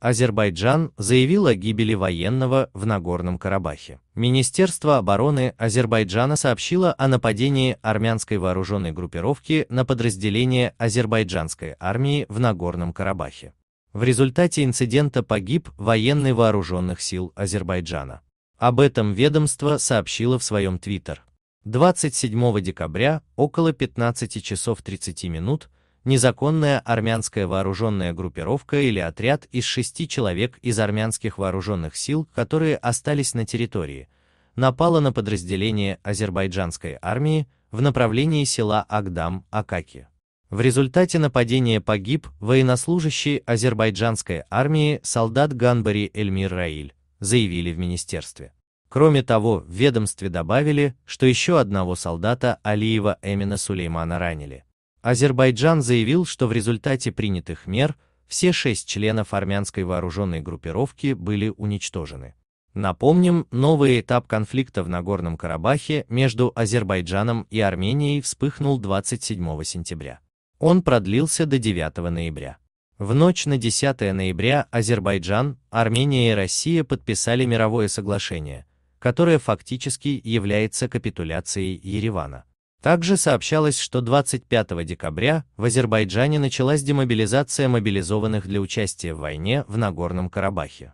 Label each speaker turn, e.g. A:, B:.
A: Азербайджан заявил о гибели военного в Нагорном Карабахе. Министерство обороны Азербайджана сообщило о нападении армянской вооруженной группировки на подразделение азербайджанской армии в Нагорном Карабахе. В результате инцидента погиб военный вооруженных сил Азербайджана. Об этом ведомство сообщило в своем твиттер. 27 декабря около 15 часов 30 минут незаконная армянская вооруженная группировка или отряд из шести человек из армянских вооруженных сил, которые остались на территории, напала на подразделение азербайджанской армии в направлении села Агдам-Акаки. В результате нападения погиб военнослужащий азербайджанской армии солдат Ганбари Эльмир Раиль, заявили в министерстве. Кроме того, в ведомстве добавили, что еще одного солдата Алиева Эмина Сулеймана ранили. Азербайджан заявил, что в результате принятых мер все шесть членов армянской вооруженной группировки были уничтожены. Напомним, новый этап конфликта в Нагорном Карабахе между Азербайджаном и Арменией вспыхнул 27 сентября. Он продлился до 9 ноября. В ночь на 10 ноября Азербайджан, Армения и Россия подписали мировое соглашение, которое фактически является капитуляцией Еревана. Также сообщалось, что 25 декабря в Азербайджане началась демобилизация мобилизованных для участия в войне в Нагорном Карабахе.